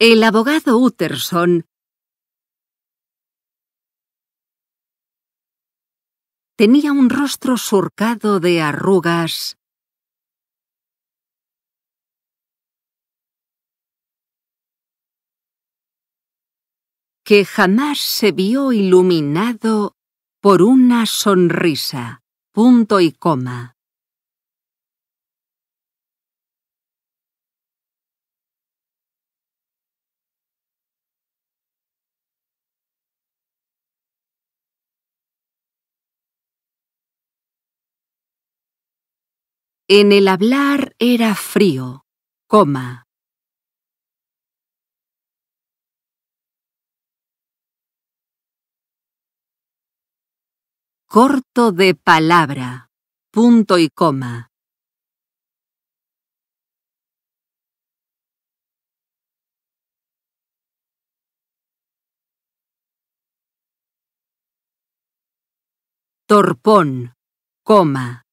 El abogado Utterson tenía un rostro surcado de arrugas. que jamás se vio iluminado por una sonrisa. Punto y coma. En el hablar era frío, coma. Corto de palabra, punto y coma. Torpón, coma.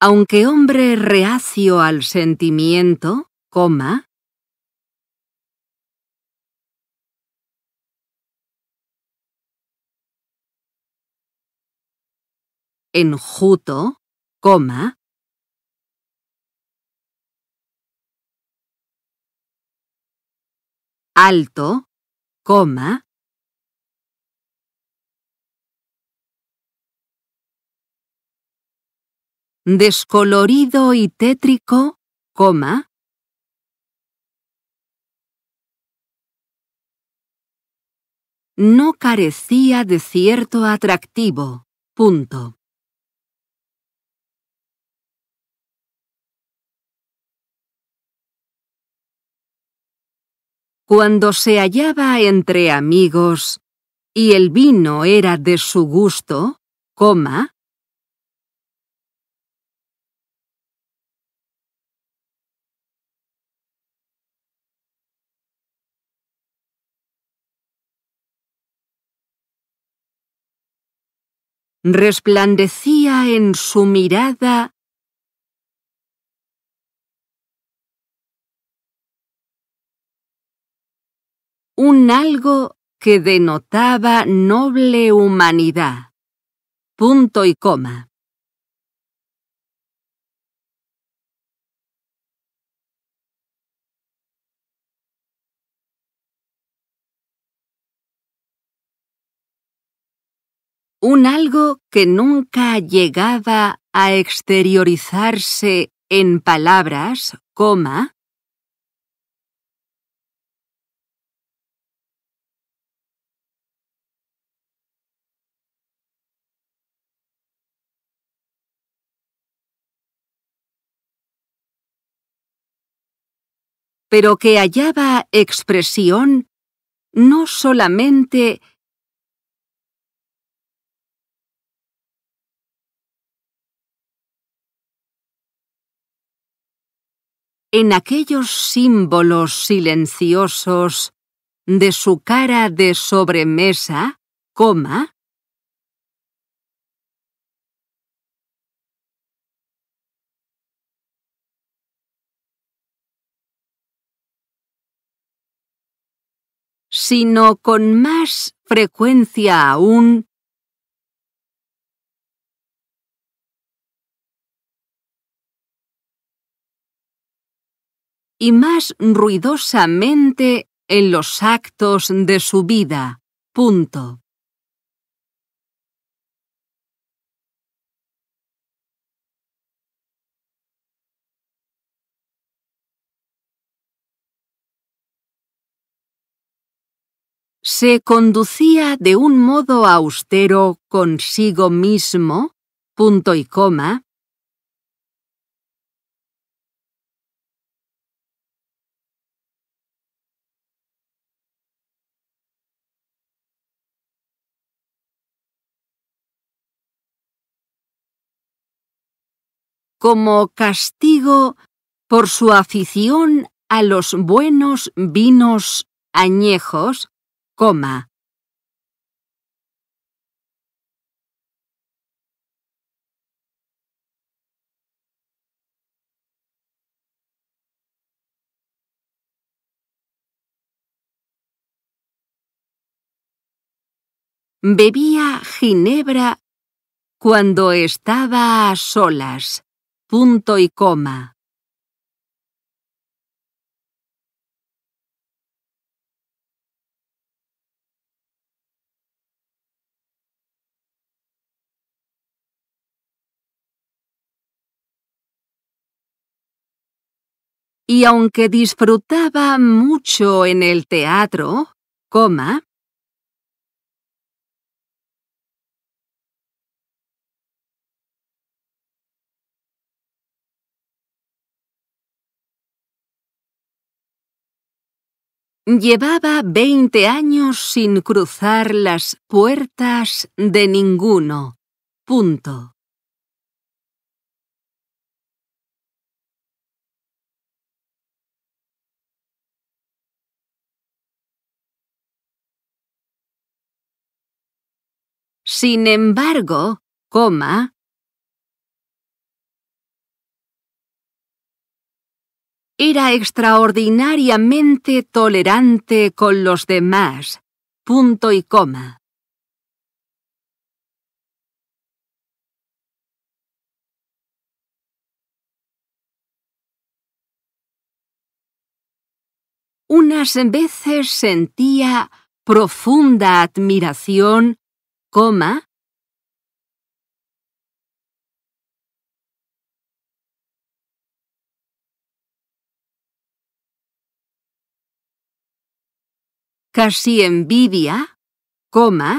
aunque hombre reacio al sentimiento, coma, enjuto, coma, alto, coma, descolorido y tétrico, coma. No carecía de cierto atractivo. Punto. Cuando se hallaba entre amigos y el vino era de su gusto, coma, resplandecía en su mirada un algo que denotaba noble humanidad. Punto y coma. un algo que nunca llegaba a exteriorizarse en palabras, coma, pero que hallaba expresión no solamente en aquellos símbolos silenciosos de su cara de sobremesa, coma, sino con más frecuencia aún y más ruidosamente en los actos de su vida. se conducía de un modo austero consigo mismo, punto y coma, como castigo por su afición a los buenos vinos añejos, coma. Bebía ginebra cuando estaba a solas. Punto y coma. y aunque disfrutaba mucho en el teatro, coma, Llevaba veinte años sin cruzar las puertas de ninguno. Punto. Sin embargo, coma, Era extraordinariamente tolerante con los demás. Punto y coma. Unas veces sentía profunda admiración, coma, casi envidia, coma,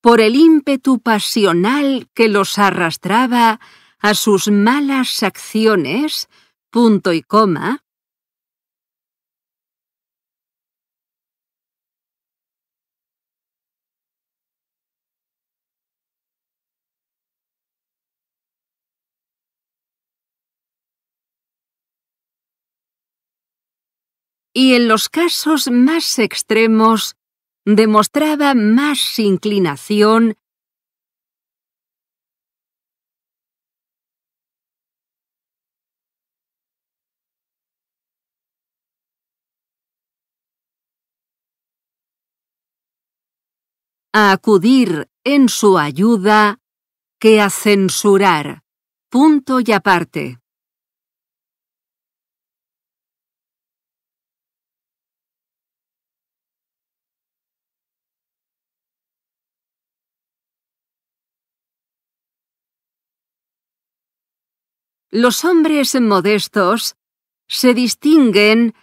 por el ímpetu pasional que los arrastraba a sus malas acciones, punto y coma, y en los casos más extremos demostraba más inclinación a acudir en su ayuda que a censurar. Punto y aparte. Los hombres modestos se distinguen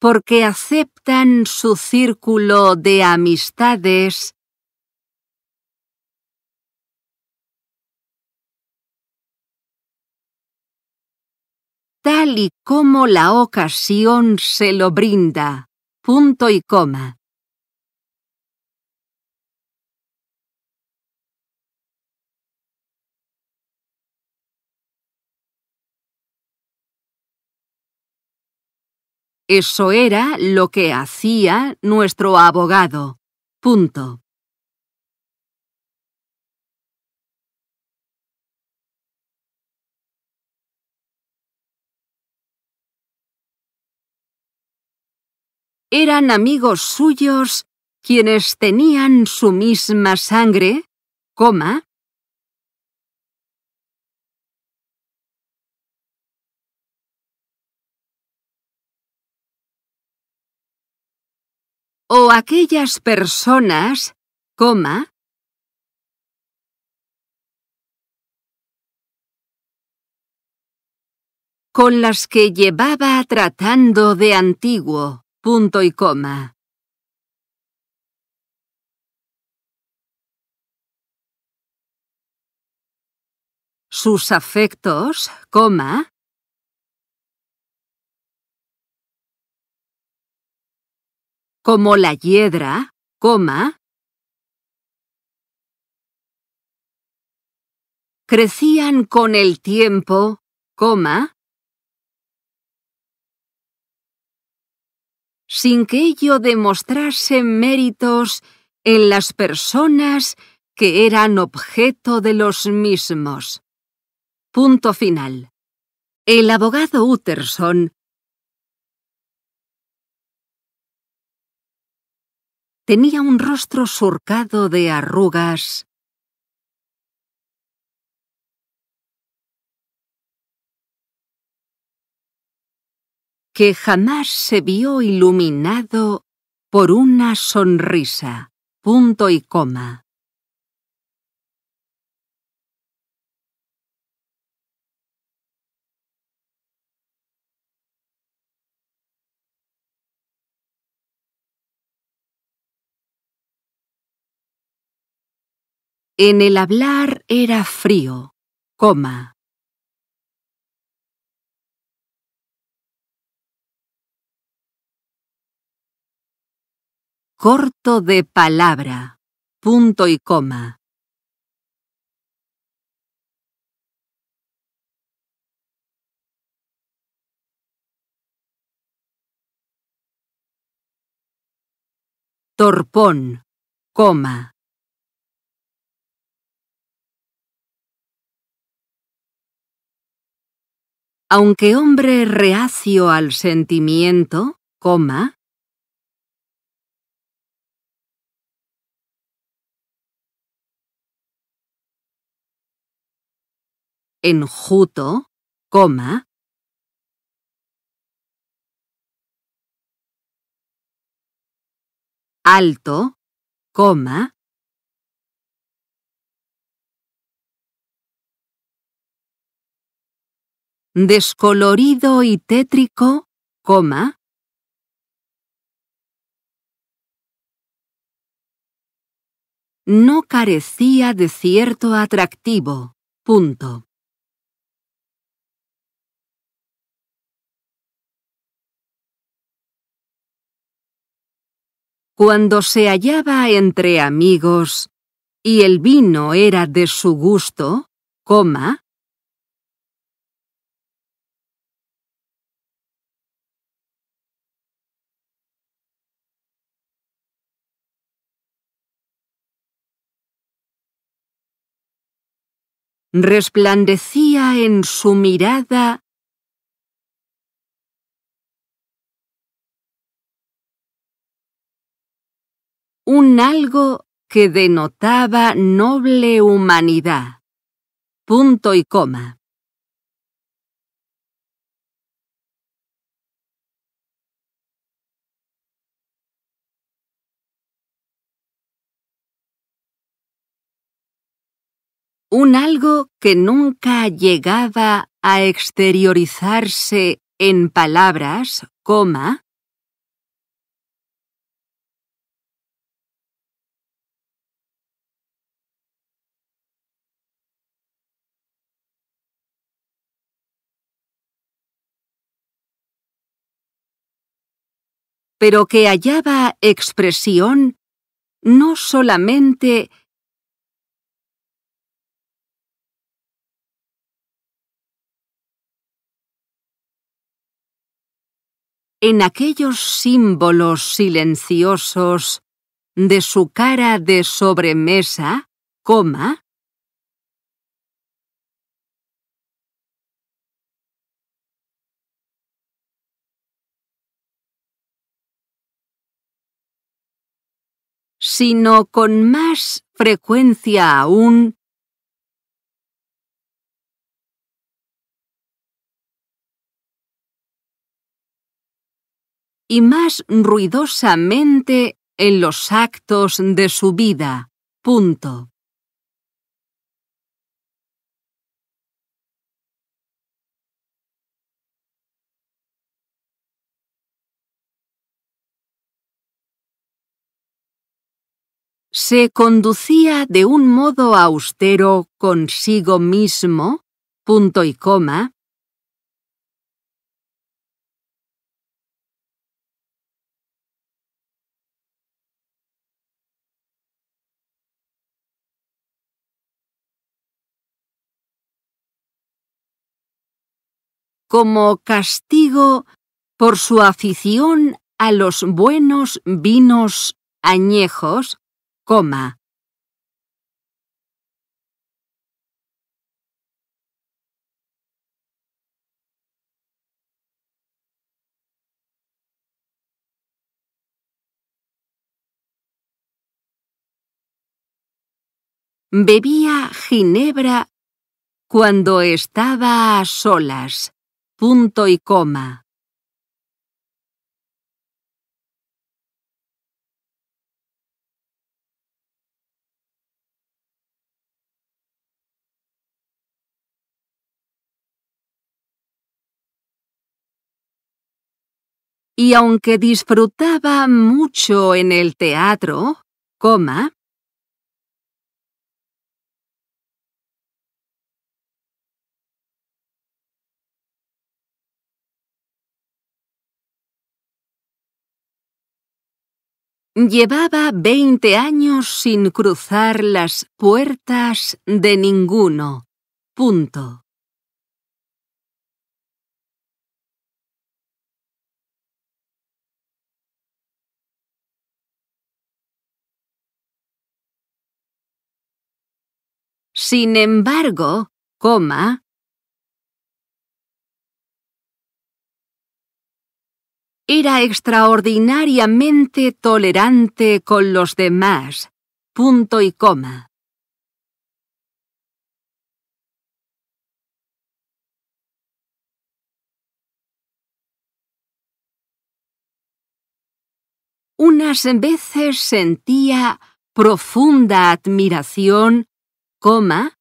porque aceptan su círculo de amistades tal y como la ocasión se lo brinda. Punto y coma. Eso era lo que hacía nuestro abogado. Punto. Eran amigos suyos quienes tenían su misma sangre, coma, o aquellas personas, coma, con las que llevaba tratando de antiguo, punto y coma. Sus afectos, coma, como la hiedra, crecían con el tiempo, sin que ello demostrase méritos en las personas que eran objeto de los mismos. Punto final. El abogado Utterson tenía un rostro surcado de arrugas. que jamás se vio iluminado por una sonrisa. Punto y coma. En el hablar era frío, coma. Corto de palabra, punto y coma. Torpón, coma. aunque hombre reacio al sentimiento, coma, enjuto, coma, alto, coma, descolorido y tétrico, coma. No carecía de cierto atractivo. Punto. Cuando se hallaba entre amigos y el vino era de su gusto, coma, resplandecía en su mirada un algo que denotaba noble humanidad. Punto y coma. un algo que nunca llegaba a exteriorizarse en palabras, coma, pero que hallaba expresión no solamente en aquellos símbolos silenciosos de su cara de sobremesa, coma, sino con más frecuencia aún y más ruidosamente en los actos de su vida. se conducía de un modo austero consigo mismo, punto y coma, como castigo por su afición a los buenos vinos añejos, coma. Bebía ginebra cuando estaba a solas. Punto y coma. Y aunque disfrutaba mucho en el teatro, coma, Llevaba veinte años sin cruzar las puertas de ninguno. Punto. Sin embargo, coma, Era extraordinariamente tolerante con los demás. Punto y coma. Unas veces sentía profunda admiración, coma,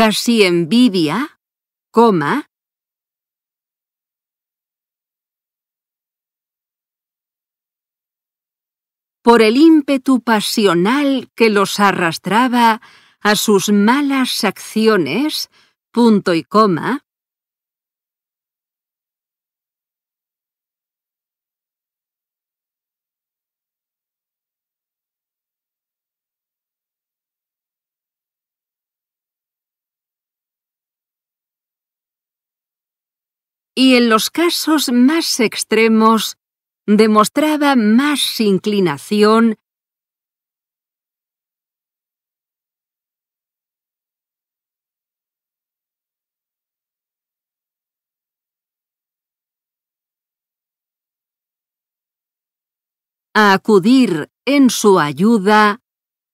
casi envidia, coma, por el ímpetu pasional que los arrastraba a sus malas acciones, punto y coma, y en los casos más extremos demostraba más inclinación a acudir en su ayuda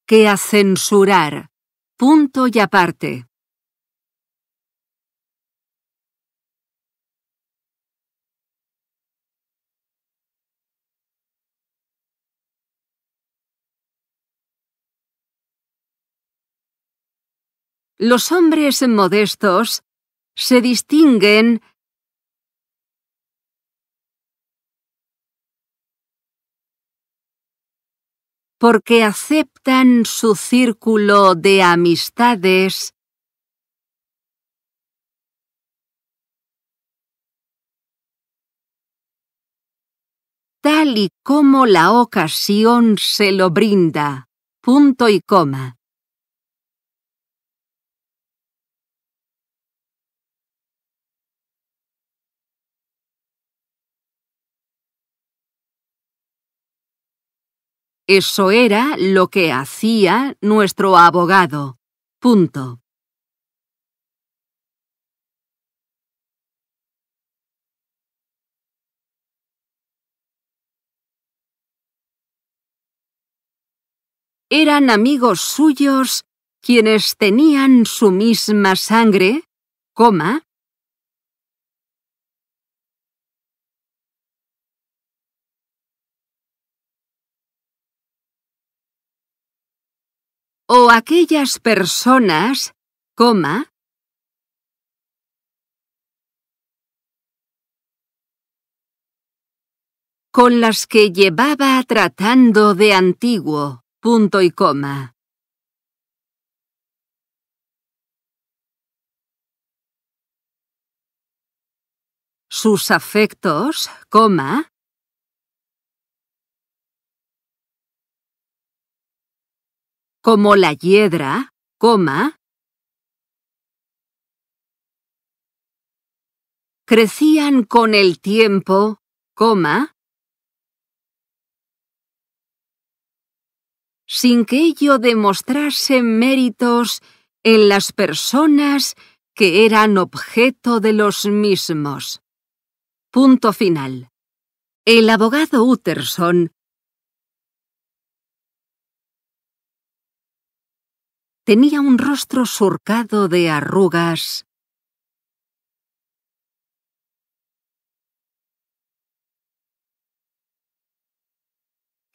que a censurar. Punto y aparte. Los hombres modestos se distinguen porque aceptan su círculo de amistades tal y como la ocasión se lo brinda. Punto y coma. Eso era lo que hacía nuestro abogado. Punto. Eran amigos suyos quienes tenían su misma sangre, coma, o aquellas personas, coma, con las que llevaba tratando de antiguo, punto y coma. Sus afectos, coma, como la hiedra, coma, crecían con el tiempo, coma, sin que ello demostrase méritos en las personas que eran objeto de los mismos. Punto final. El abogado Utterson tenía un rostro surcado de arrugas.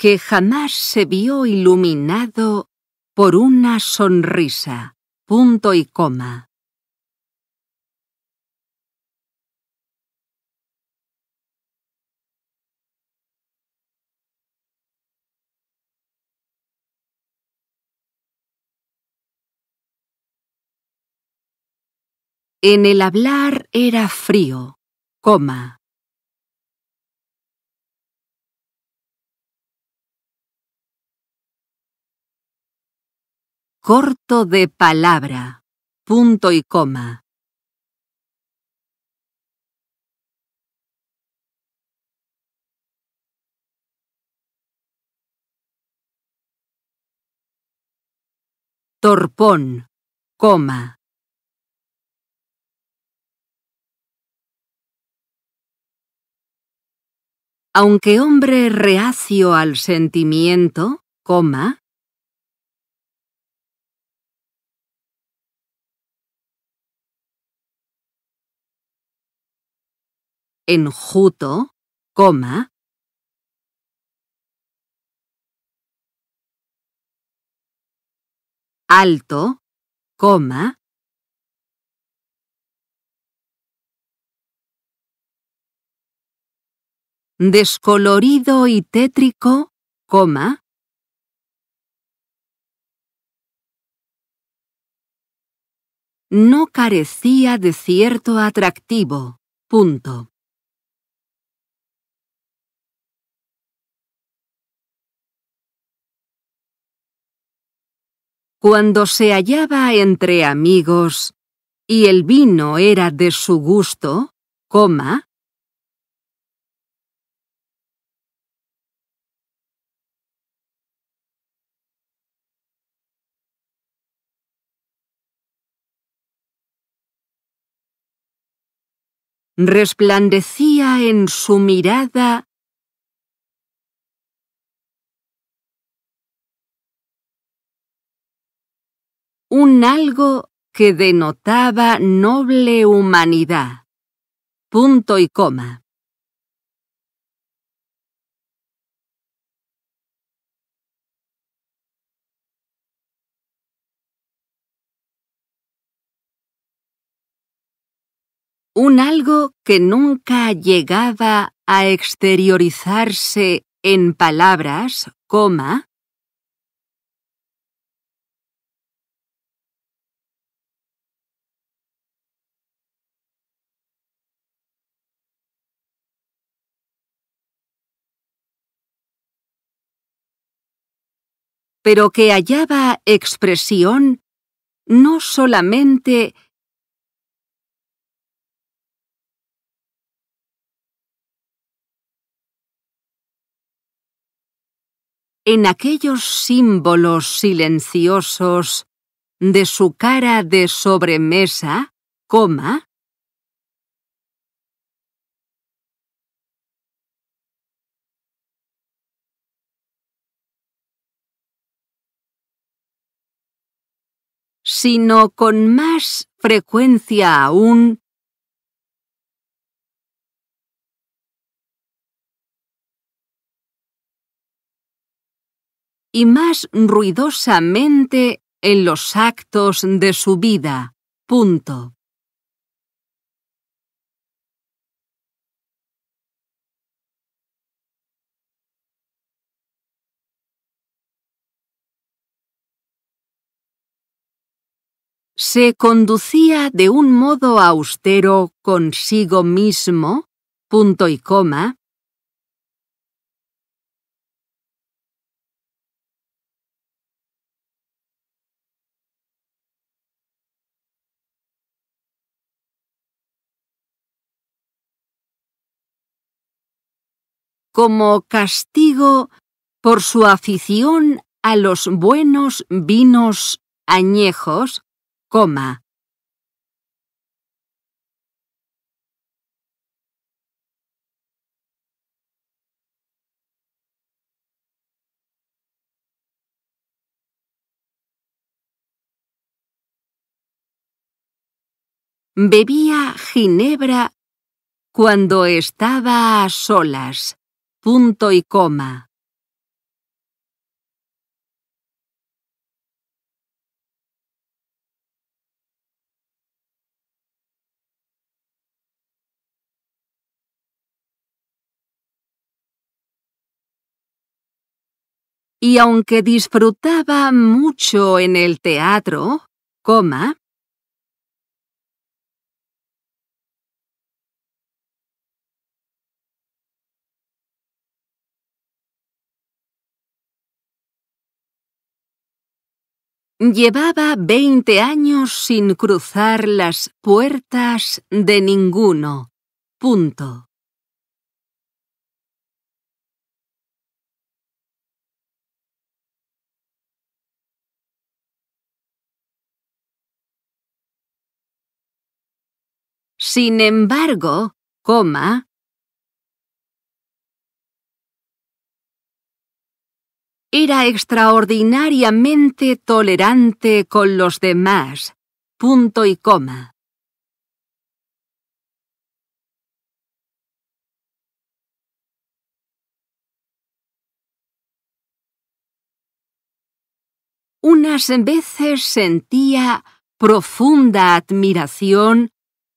que jamás se vio iluminado por una sonrisa. Punto y coma. En el hablar era frío, coma. Corto de palabra, punto y coma. Torpón, coma. aunque hombre reacio al sentimiento, coma, enjuto, coma, alto, coma, descolorido y tétrico, coma. No carecía de cierto atractivo. Punto. Cuando se hallaba entre amigos y el vino era de su gusto, coma, resplandecía en su mirada un algo que denotaba noble humanidad. Punto y coma. un algo que nunca llegaba a exteriorizarse en palabras, coma, pero que hallaba expresión no solamente en aquellos símbolos silenciosos de su cara de sobremesa, coma, sino con más frecuencia aún y más ruidosamente en los actos de su vida. Punto. se conducía de un modo austero consigo mismo, punto y coma, como castigo por su afición a los buenos vinos añejos, coma. Bebía ginebra cuando estaba a solas. Punto y coma. Y aunque disfrutaba mucho en el teatro, coma, Llevaba veinte años sin cruzar las puertas de ninguno. Punto. Sin embargo, coma, Era extraordinariamente tolerante con los demás. Punto y coma. Unas veces sentía profunda admiración,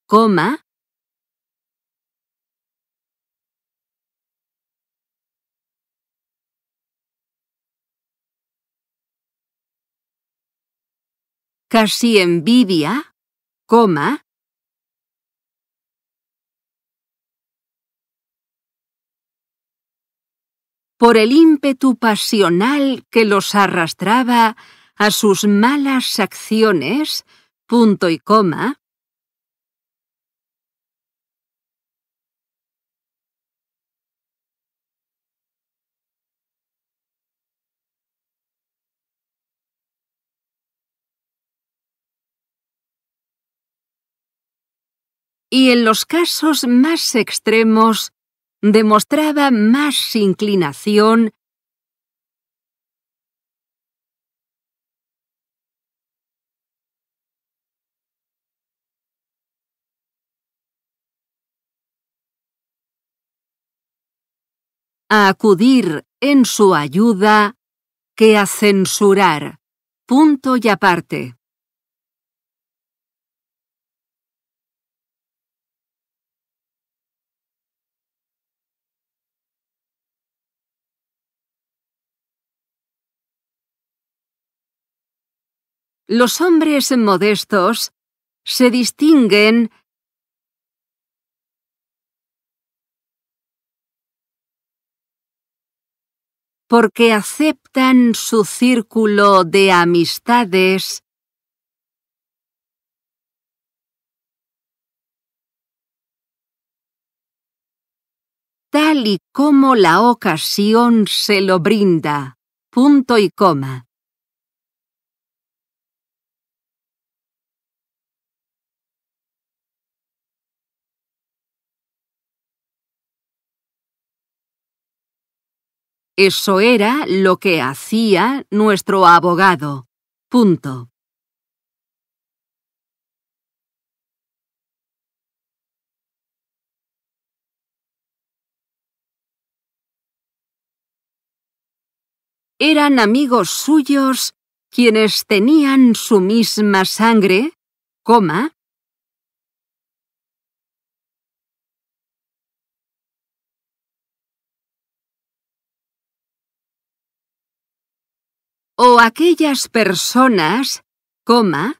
coma, casi envidia, coma, por el ímpetu pasional que los arrastraba a sus malas acciones, punto y coma, y en los casos más extremos demostraba más inclinación a acudir en su ayuda que a censurar. Punto y aparte. Los hombres modestos se distinguen porque aceptan su círculo de amistades tal y como la ocasión se lo brinda. Punto y coma. Eso era lo que hacía nuestro abogado. Punto. Eran amigos suyos quienes tenían su misma sangre, coma, o aquellas personas, coma,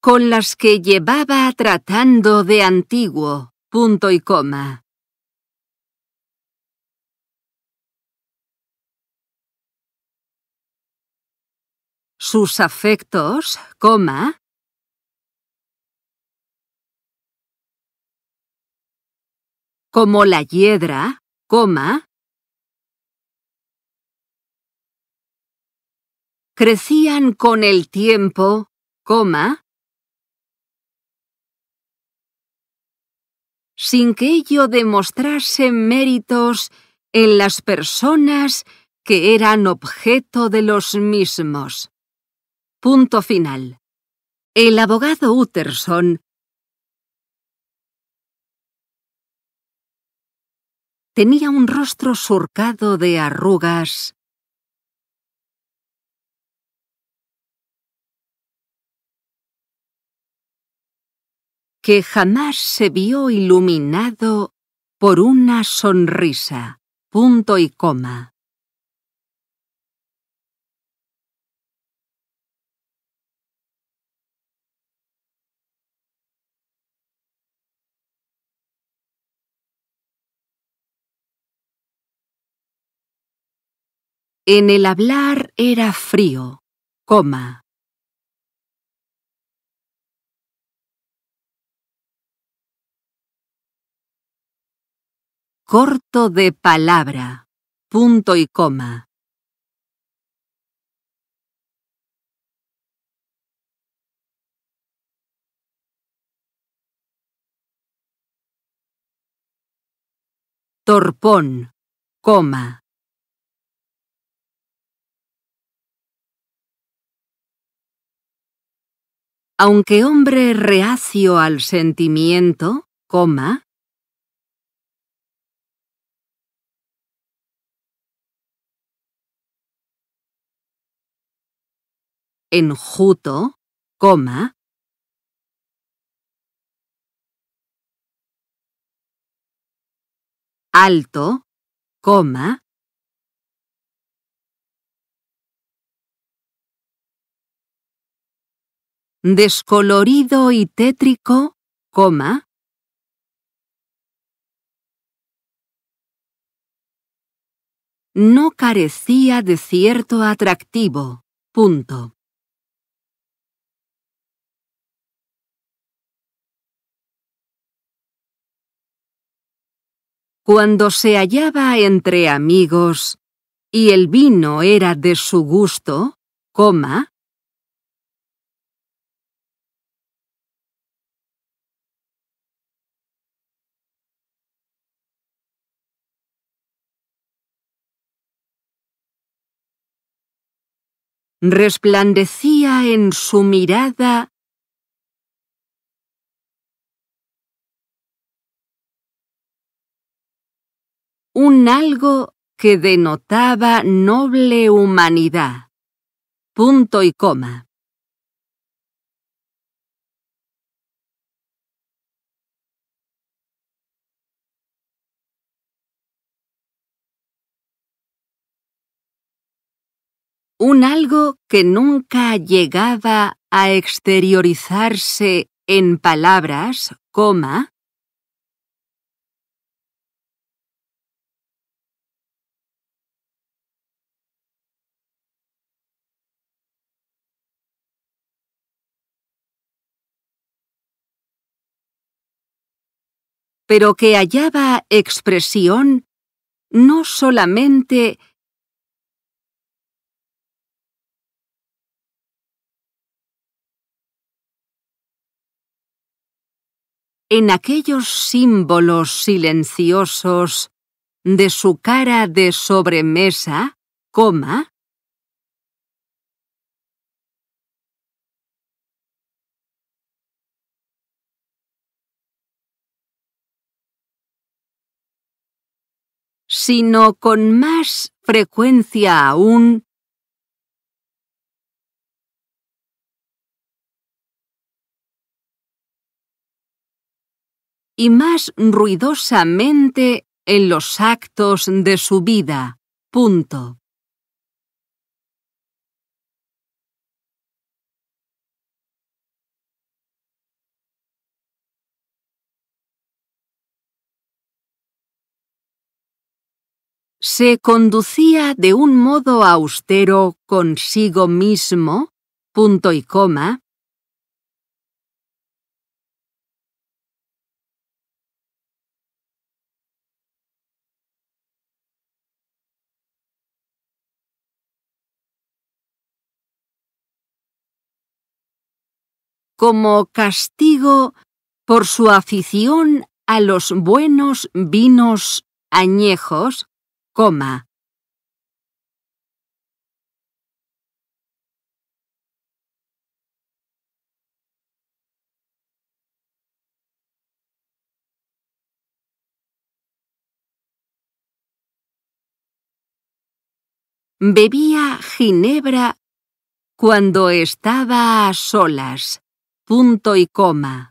con las que llevaba tratando de antiguo, punto y coma. Sus afectos, coma, como la hiedra, crecían con el tiempo, sin que ello demostrase méritos en las personas que eran objeto de los mismos. Punto final. El abogado Utterson tenía un rostro surcado de arrugas. que jamás se vio iluminado por una sonrisa. Punto y coma. En el hablar era frío, coma. Corto de palabra, punto y coma. Torpón, coma. aunque hombre reacio al sentimiento, coma, enjuto, coma, alto, coma, descolorido y tétrico, coma. No carecía de cierto atractivo. Punto. Cuando se hallaba entre amigos y el vino era de su gusto, coma, resplandecía en su mirada un algo que denotaba noble humanidad. Punto y coma. un algo que nunca llegaba a exteriorizarse en palabras, coma, pero que hallaba expresión no solamente en aquellos símbolos silenciosos de su cara de sobremesa, coma, sino con más frecuencia aún y más ruidosamente en los actos de su vida. se conducía de un modo austero consigo mismo, punto y coma, como castigo por su afición a los buenos vinos añejos, coma. Bebía ginebra cuando estaba a solas. Punto y coma.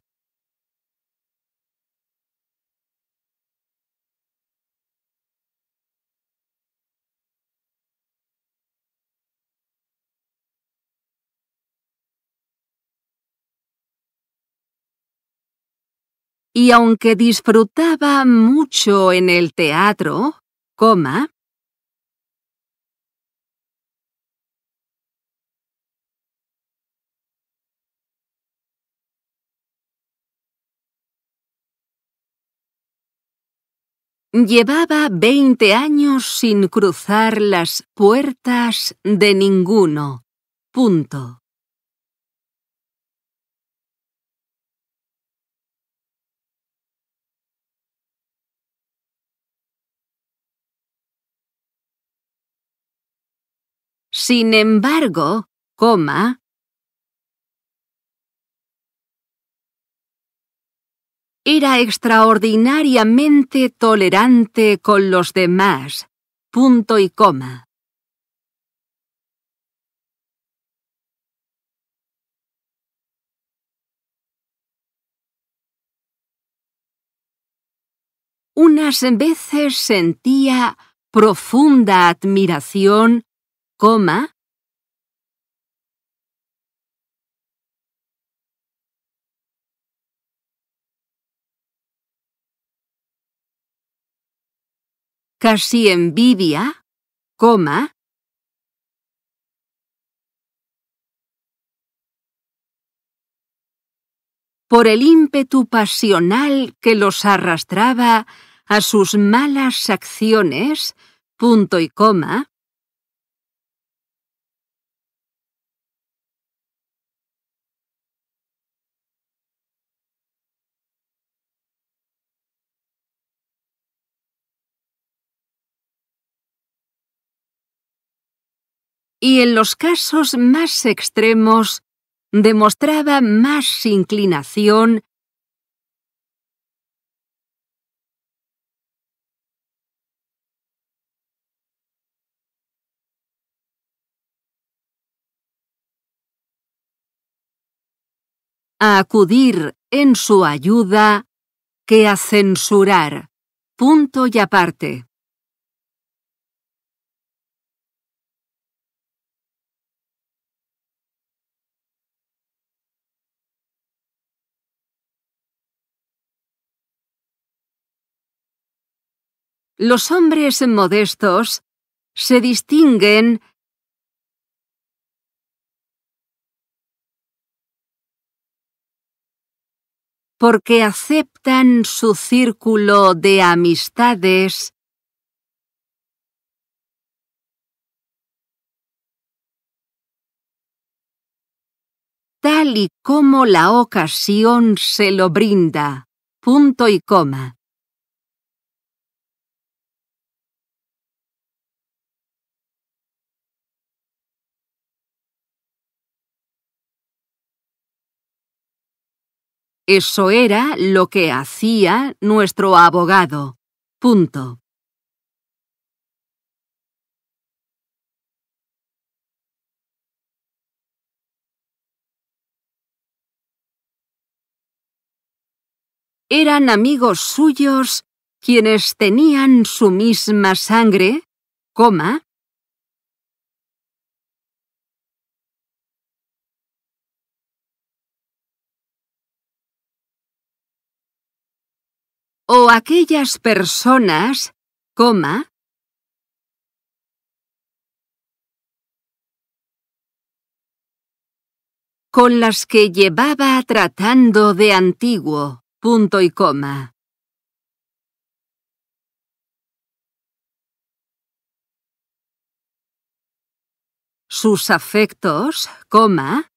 Y aunque disfrutaba mucho en el teatro, coma, Llevaba veinte años sin cruzar las puertas de ninguno. Punto. Sin embargo, coma, Era extraordinariamente tolerante con los demás. Punto y coma. unas veces sentía profunda admiración, coma, casi envidia, coma, por el ímpetu pasional que los arrastraba a sus malas acciones, punto y coma, y en los casos más extremos demostraba más inclinación a acudir en su ayuda que a censurar. Punto y aparte. Los hombres modestos se distinguen porque aceptan su círculo de amistades tal y como la ocasión se lo brinda. Punto y coma. Eso era lo que hacía nuestro abogado. Punto. Eran amigos suyos quienes tenían su misma sangre, coma, o aquellas personas, coma, con las que llevaba tratando de antiguo, punto y coma. Sus afectos, coma,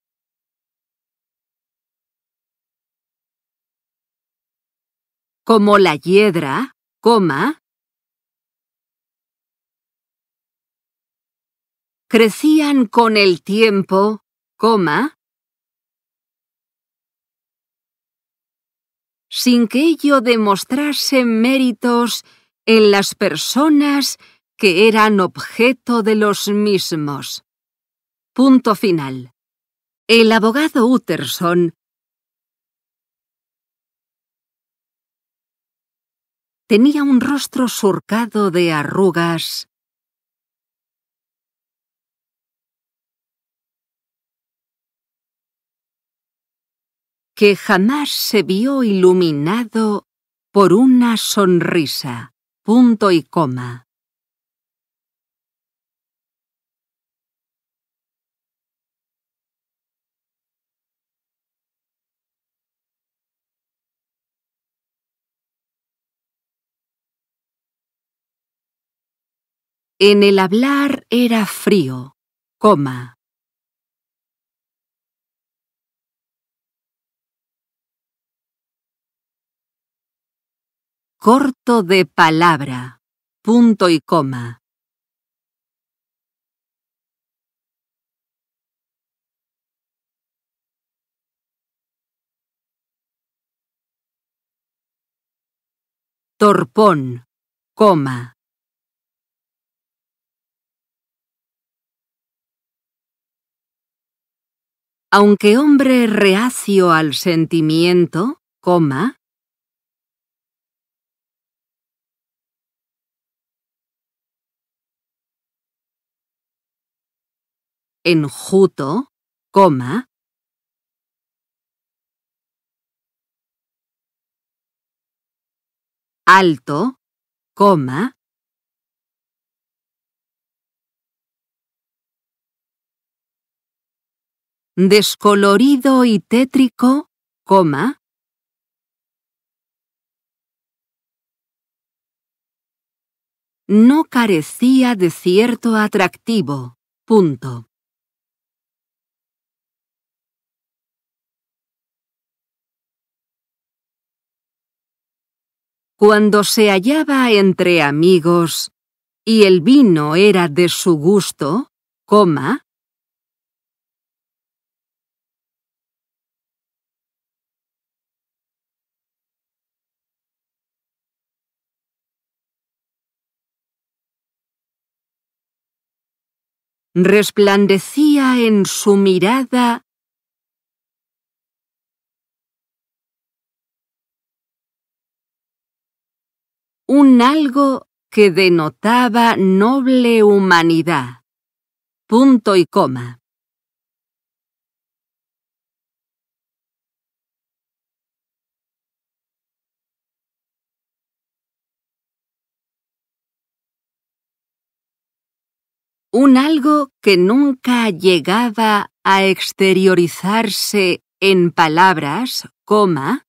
como la hiedra, coma, crecían con el tiempo, coma, sin que ello demostrase méritos en las personas que eran objeto de los mismos. Punto final. El abogado Utterson tenía un rostro surcado de arrugas. que jamás se vio iluminado por una sonrisa. Punto y coma. En el hablar era frío, coma. Corto de palabra, punto y coma. Torpón, coma. aunque hombre reacio al sentimiento, coma, enjuto, coma, alto, coma, descolorido y tétrico, coma. No carecía de cierto atractivo. Punto. Cuando se hallaba entre amigos y el vino era de su gusto, coma, resplandecía en su mirada un algo que denotaba noble humanidad. Punto y coma. un algo que nunca llegaba a exteriorizarse en palabras, coma,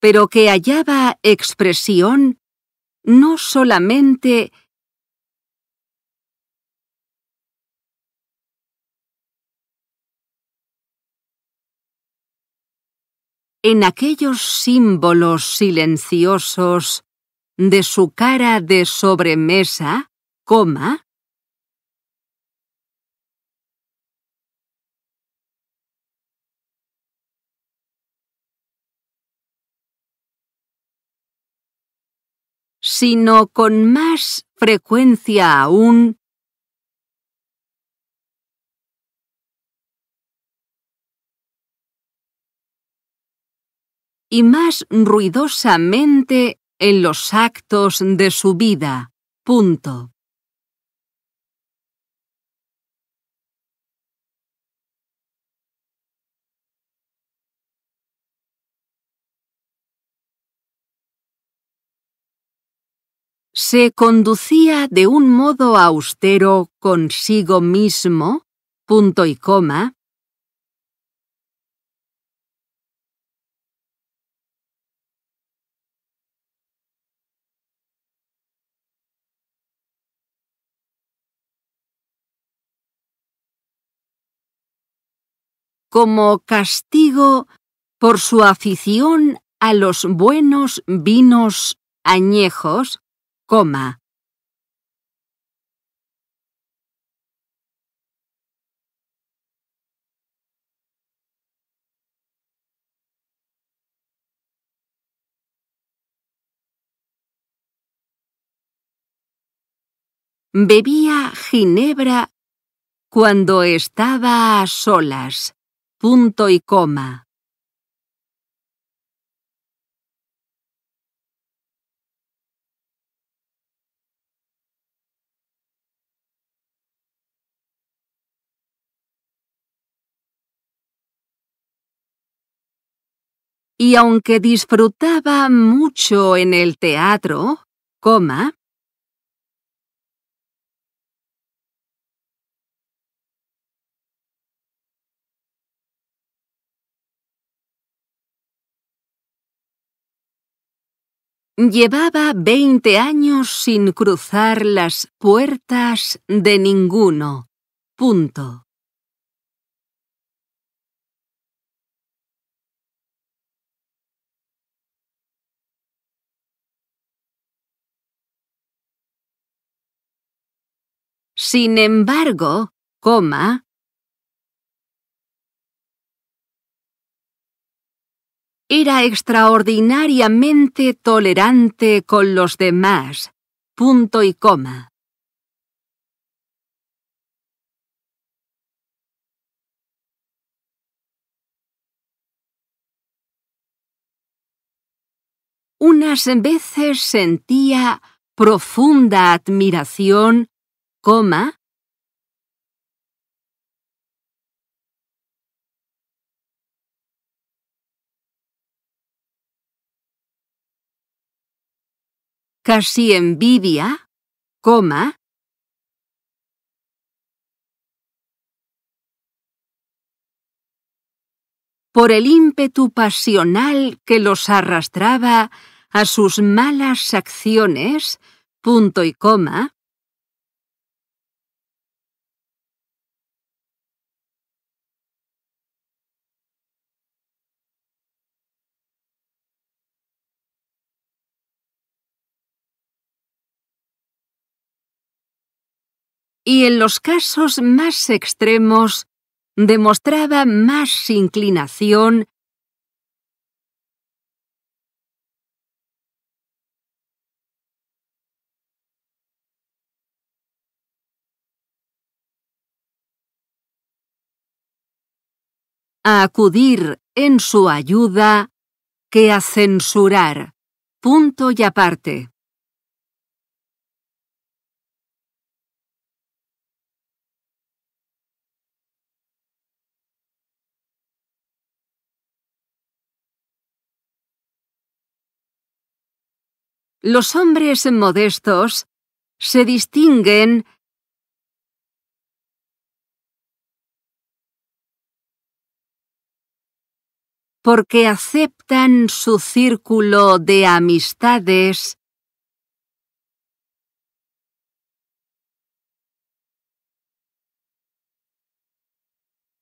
pero que hallaba expresión no solamente en aquellos símbolos silenciosos de su cara de sobremesa, coma, sino con más frecuencia aún y más ruidosamente en los actos de su vida. Punto. se conducía de un modo austero consigo mismo, punto y coma, como castigo por su afición a los buenos vinos añejos, coma. Bebía ginebra cuando estaba a solas y coma. Y aunque disfrutaba mucho en el teatro, coma, Llevaba veinte años sin cruzar las puertas de ninguno. Punto. Sin embargo, coma, Era extraordinariamente tolerante con los demás. Punto y coma. Unas veces sentía profunda admiración, coma, casi envidia, coma, por el ímpetu pasional que los arrastraba a sus malas acciones, punto y coma, y en los casos más extremos demostraba más inclinación a acudir en su ayuda que a censurar. Punto y aparte. Los hombres modestos se distinguen porque aceptan su círculo de amistades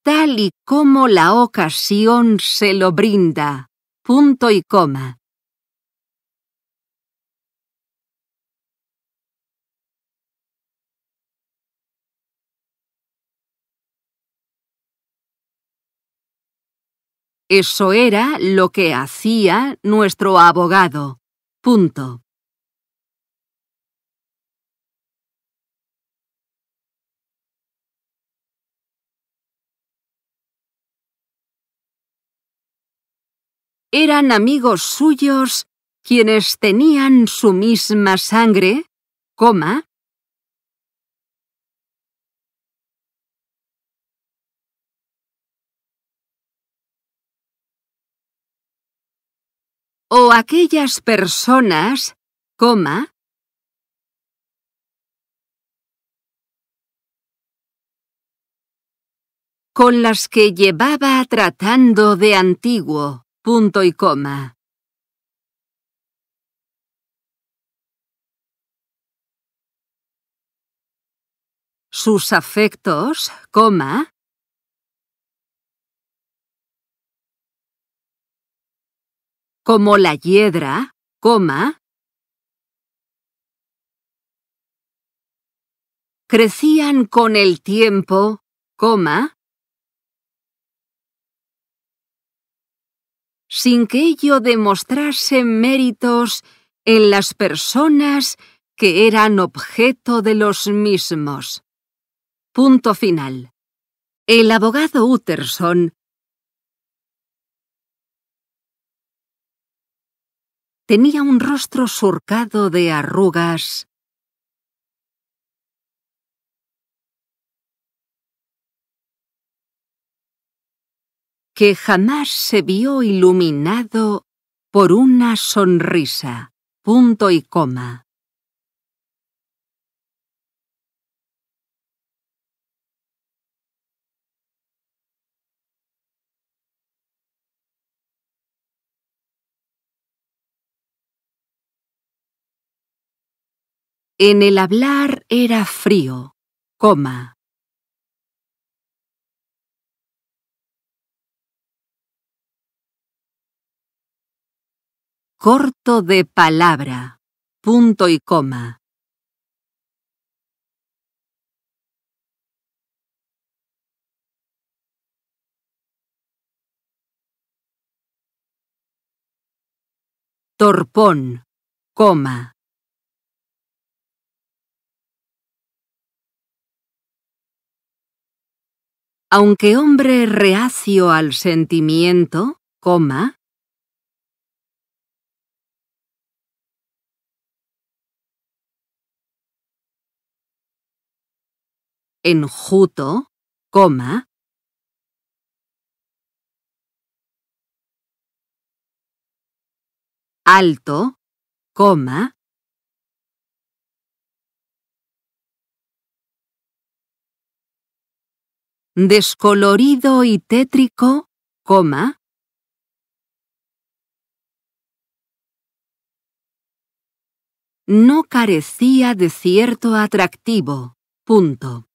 tal y como la ocasión se lo brinda. Punto y coma. Eso era lo que hacía nuestro abogado. Punto. Eran amigos suyos quienes tenían su misma sangre, coma, o aquellas personas, coma, con las que llevaba tratando de antiguo, punto y coma. Sus afectos, coma, como la hiedra, coma, crecían con el tiempo, coma, sin que ello demostrase méritos en las personas que eran objeto de los mismos. Punto final. El abogado Utterson tenía un rostro surcado de arrugas. que jamás se vio iluminado por una sonrisa. Punto y coma. En el hablar era frío, coma. Corto de palabra, punto y coma. Torpón, coma. aunque hombre reacio al sentimiento, coma, enjuto, coma, alto, coma, descolorido y tétrico, coma. No carecía de cierto atractivo. Punto.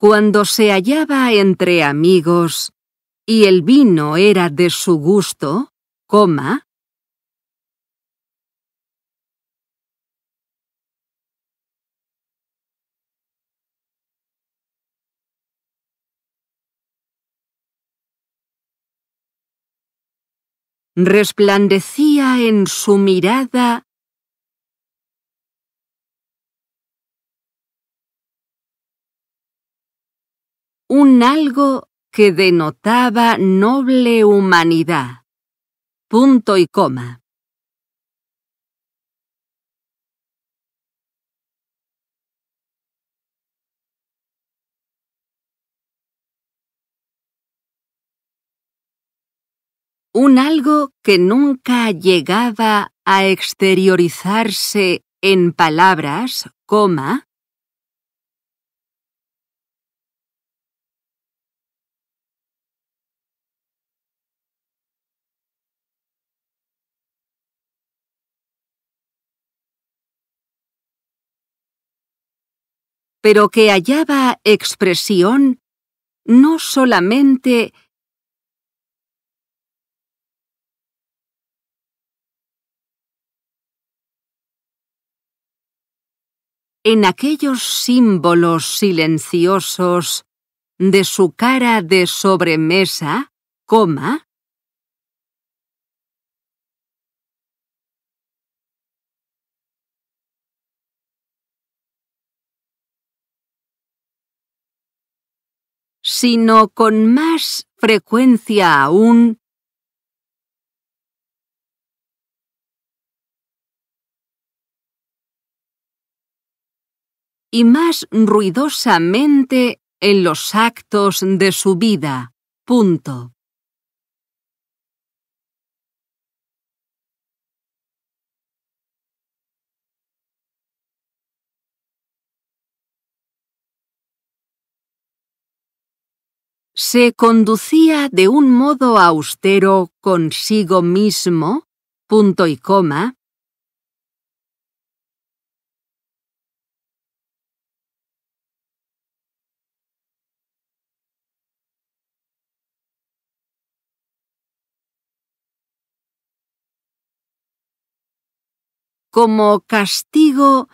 Cuando se hallaba entre amigos y el vino era de su gusto, coma, resplandecía en su mirada un algo que denotaba noble humanidad. Punto y coma. un algo que nunca llegaba a exteriorizarse en palabras, coma, pero que hallaba expresión no solamente en aquellos símbolos silenciosos de su cara de sobremesa, coma, sino con más frecuencia aún y más ruidosamente en los actos de su vida. Punto. se conducía de un modo austero consigo mismo, punto y coma, como castigo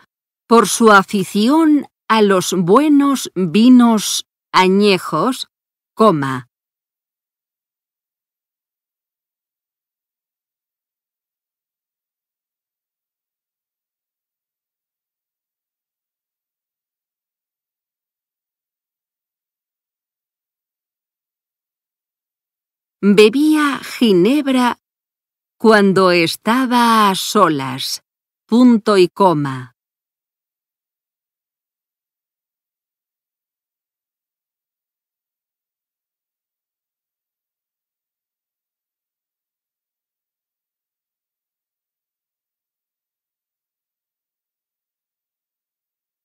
por su afición a los buenos vinos añejos, coma. Bebía ginebra cuando estaba a solas. Punto y coma.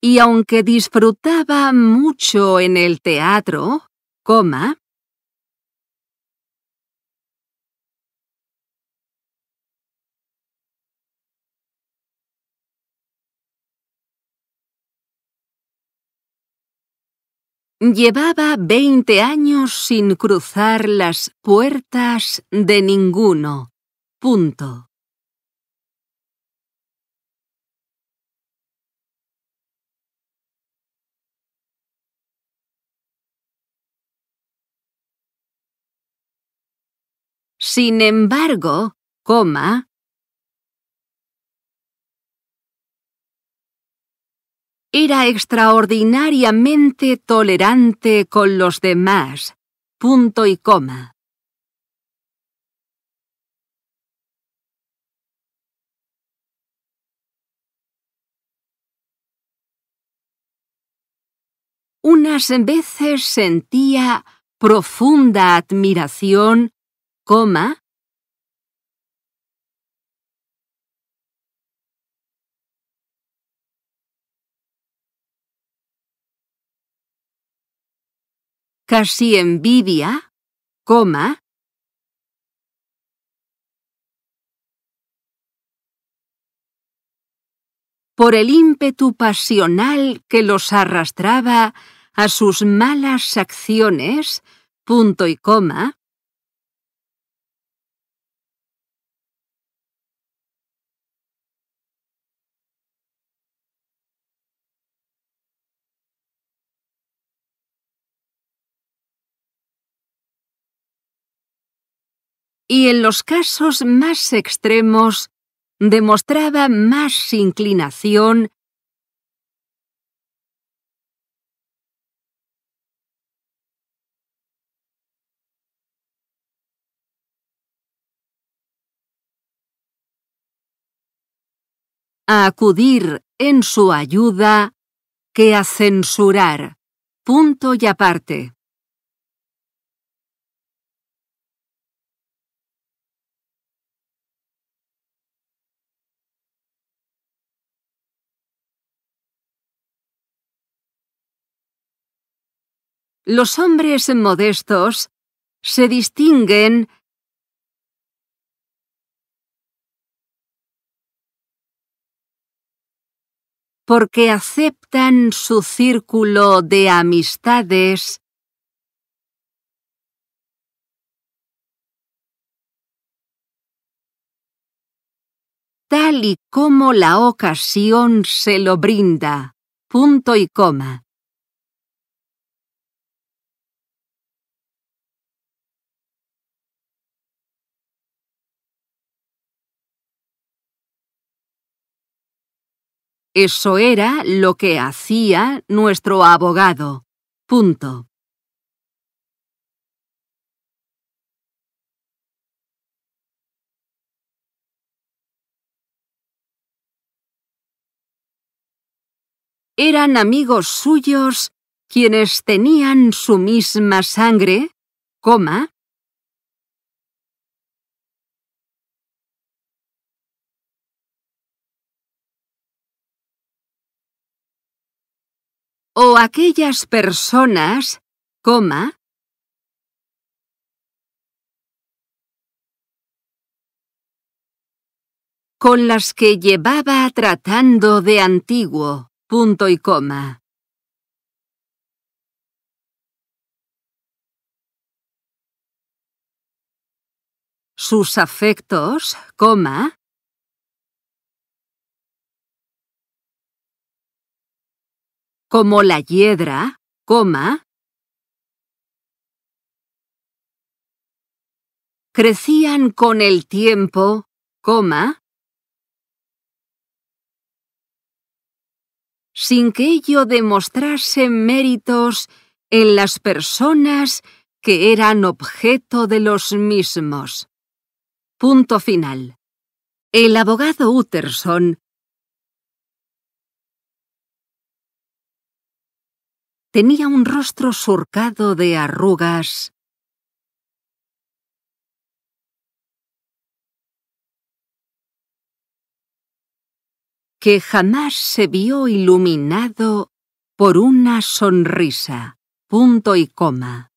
Y aunque disfrutaba mucho en el teatro, coma, Llevaba veinte años sin cruzar las puertas de ninguno. Punto. Sin embargo, coma, Era extraordinariamente tolerante con los demás. Punto y coma. unas veces sentía profunda admiración, coma, casi envidia, coma, por el ímpetu pasional que los arrastraba a sus malas acciones, punto y coma, y en los casos más extremos demostraba más inclinación a acudir en su ayuda que a censurar. Punto y aparte. Los hombres modestos se distinguen porque aceptan su círculo de amistades tal y como la ocasión se lo brinda. Punto y coma. Eso era lo que hacía nuestro abogado. Punto. Eran amigos suyos quienes tenían su misma sangre, coma, o aquellas personas, coma, con las que llevaba tratando de antiguo, punto y coma. Sus afectos, coma, como la hiedra, crecían con el tiempo, sin que ello demostrase méritos en las personas que eran objeto de los mismos. Punto final. El abogado Utterson tenía un rostro surcado de arrugas. que jamás se vio iluminado por una sonrisa. Punto y coma.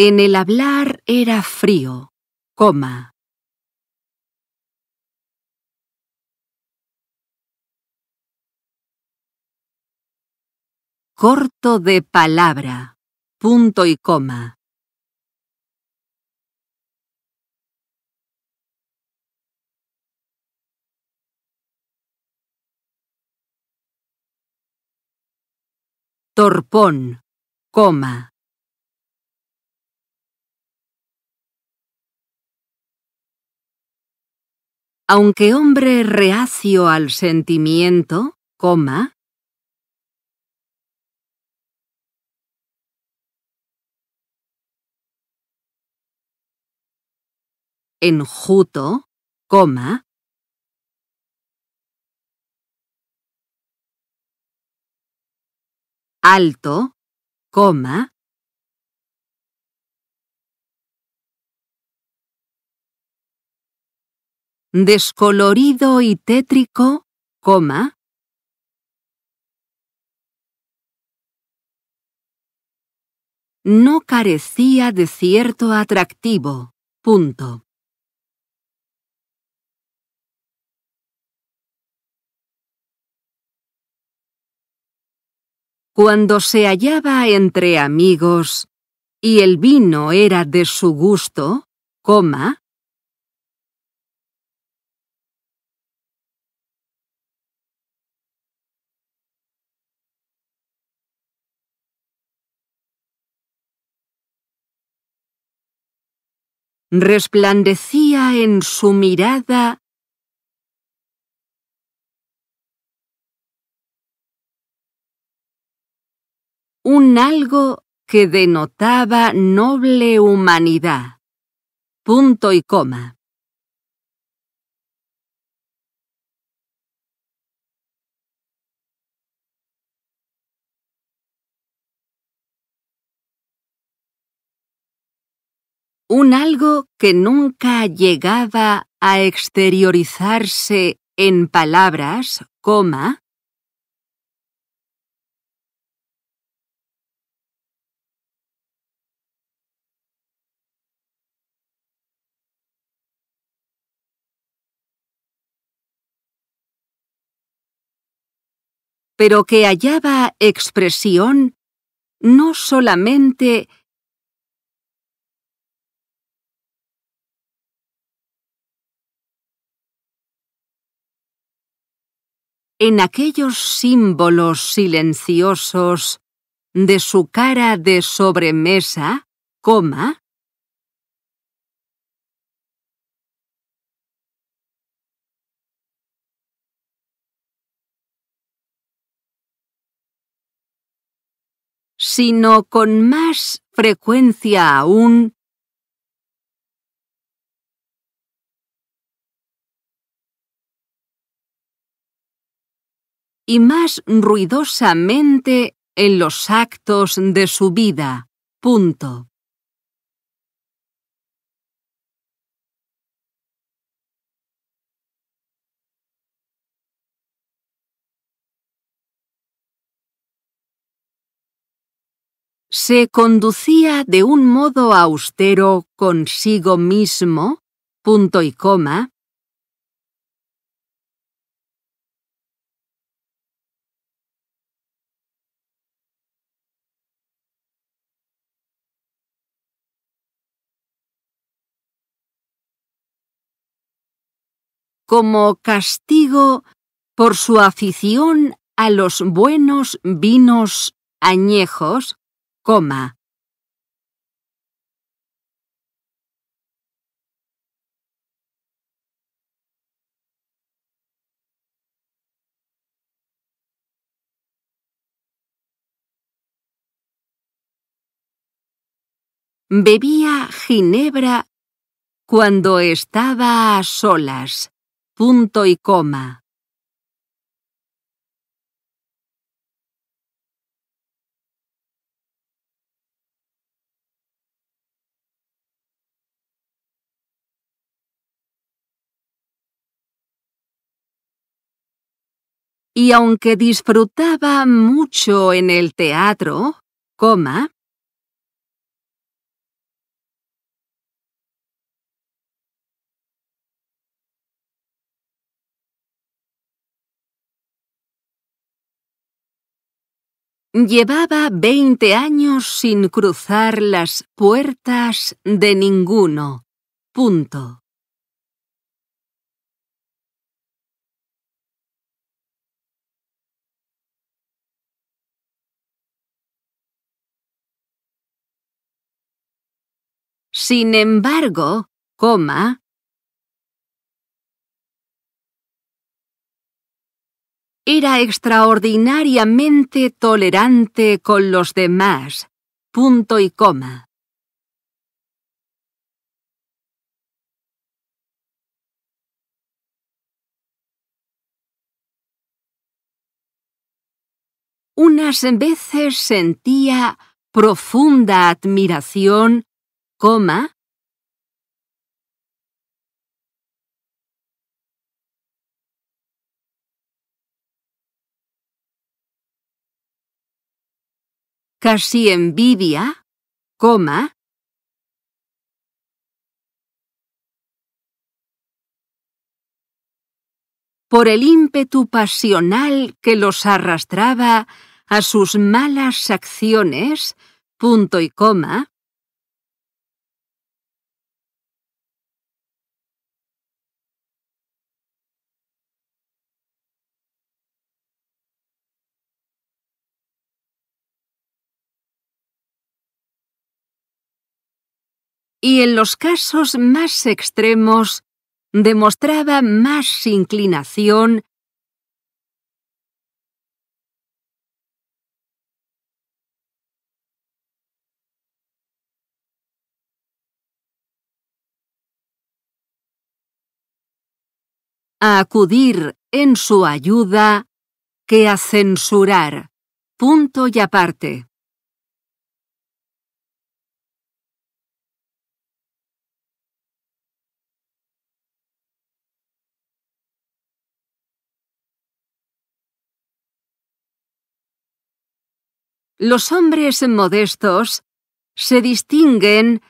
En el hablar era frío, coma. Corto de palabra, punto y coma. Torpón, coma. aunque hombre reacio al sentimiento, coma, enjuto, coma, alto, coma, descolorido y tétrico, coma. No carecía de cierto atractivo. Punto. Cuando se hallaba entre amigos y el vino era de su gusto, coma, resplandecía en su mirada un algo que denotaba noble humanidad. Punto y coma. un algo que nunca llegaba a exteriorizarse en palabras, coma, pero que hallaba expresión no solamente en aquellos símbolos silenciosos de su cara de sobremesa, coma, sino con más frecuencia aún y más ruidosamente en los actos de su vida. Punto. se conducía de un modo austero consigo mismo, punto y coma, como castigo por su afición a los buenos vinos añejos, coma. Bebía ginebra cuando estaba a solas. Punto y coma. Y aunque disfrutaba mucho en el teatro, coma, Llevaba veinte años sin cruzar las puertas de ninguno. Punto. Sin embargo, coma, Era extraordinariamente tolerante con los demás. Punto y coma. unas veces sentía profunda admiración, coma, casi envidia, coma, por el ímpetu pasional que los arrastraba a sus malas acciones, punto y coma, y en los casos más extremos demostraba más inclinación a acudir en su ayuda que a censurar. Punto y aparte. Los hombres modestos se distinguen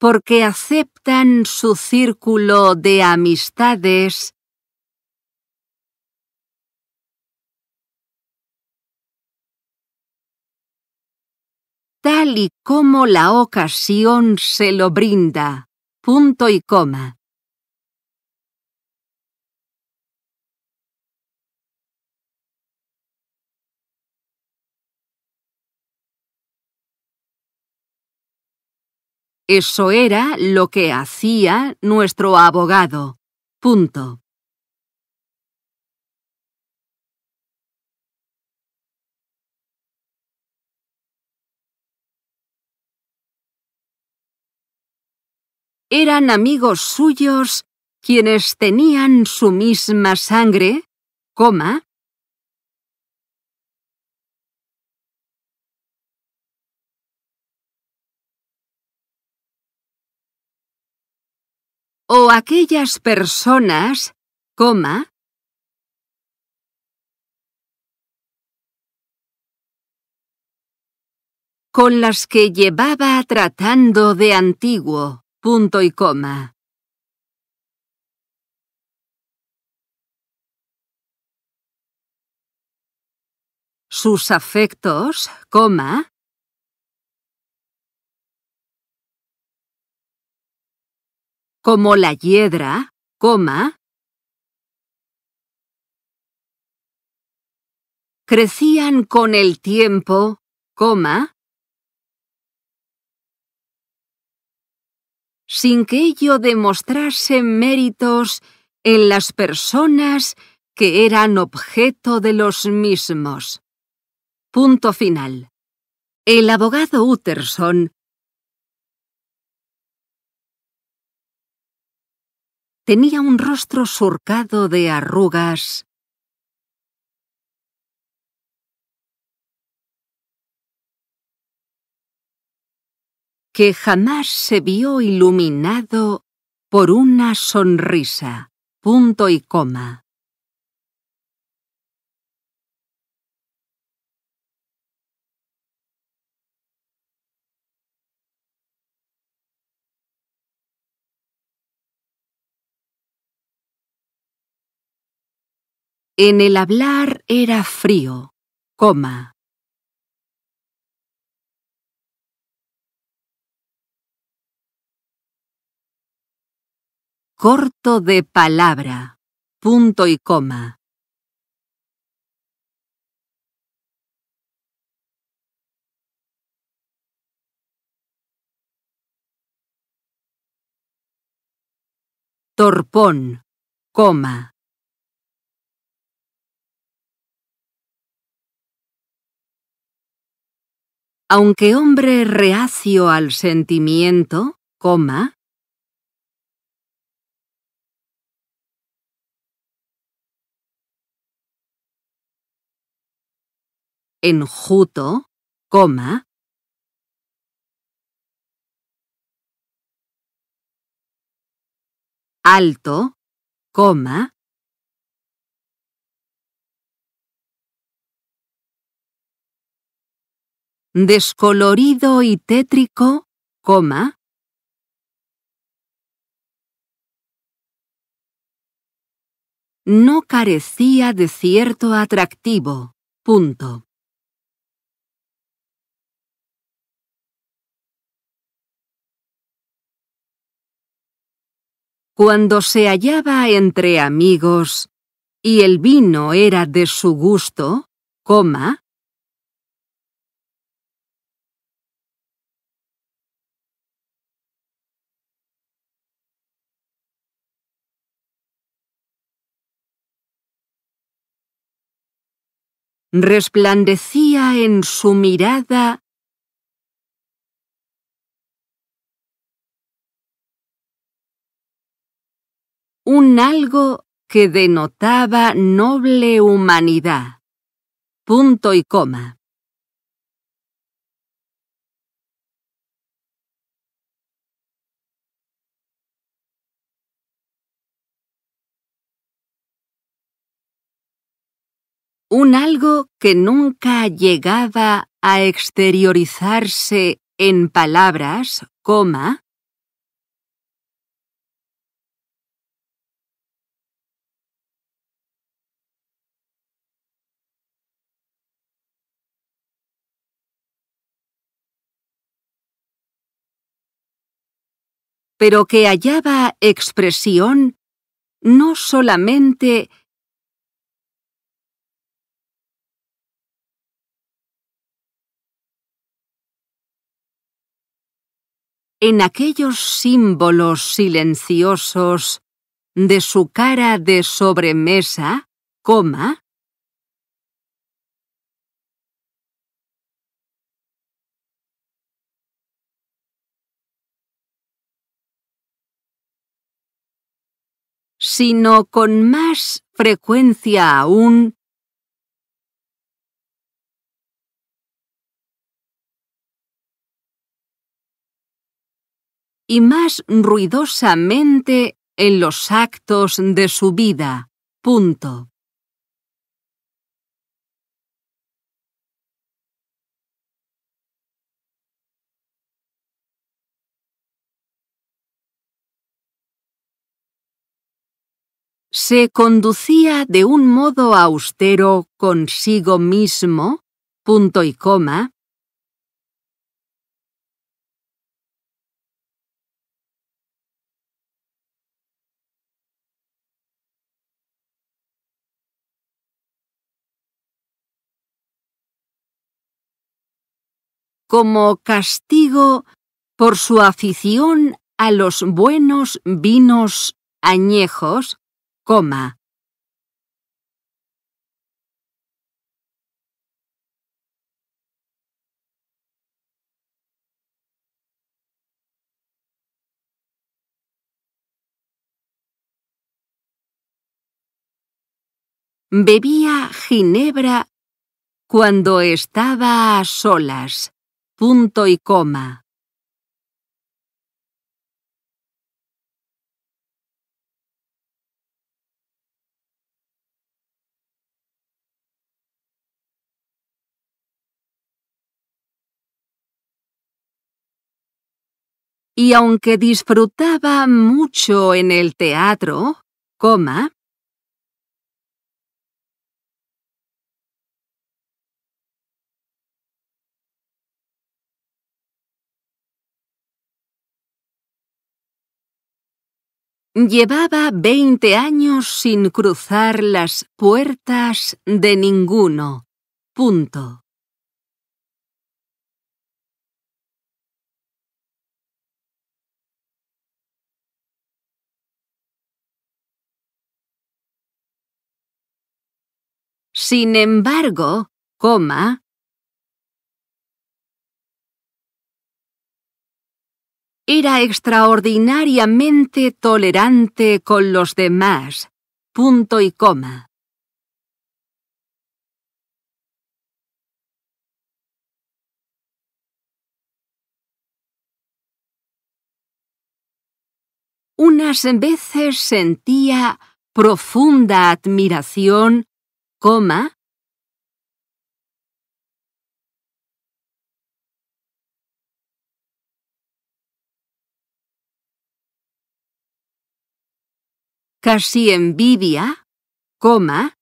porque aceptan su círculo de amistades tal y como la ocasión se lo brinda. Punto y coma. Eso era lo que hacía nuestro abogado. Punto. Eran amigos suyos quienes tenían su misma sangre, coma, o aquellas personas, coma, con las que llevaba tratando de antiguo, punto y coma. Sus afectos, coma, como la hiedra, coma, crecían con el tiempo, coma, sin que ello demostrase méritos en las personas que eran objeto de los mismos. Punto final. El abogado Utterson tenía un rostro surcado de arrugas. que jamás se vio iluminado por una sonrisa. Punto y coma. En el hablar era frío, coma. Corto de palabra, punto y coma. Torpón, coma. aunque hombre reacio al sentimiento, coma, enjuto, coma, alto, coma, descolorido y tétrico, coma, no carecía de cierto atractivo. Punto. Cuando se hallaba entre amigos y el vino era de su gusto, coma, resplandecía en su mirada un algo que denotaba noble humanidad. Punto y coma. un algo que nunca llegaba a exteriorizarse en palabras, coma, pero que hallaba expresión no solamente en aquellos símbolos silenciosos de su cara de sobremesa, coma, sino con más frecuencia aún y más ruidosamente en los actos de su vida. se conducía de un modo austero consigo mismo, punto y coma, como castigo por su afición a los buenos vinos añejos, coma. Bebía ginebra cuando estaba a solas. Punto y coma. Y aunque disfrutaba mucho en el teatro, coma, Llevaba veinte años sin cruzar las puertas de ninguno. Punto. Sin embargo, coma, Era extraordinariamente tolerante con los demás. Punto y coma. unas veces sentía profunda admiración, coma, casi envidia, coma,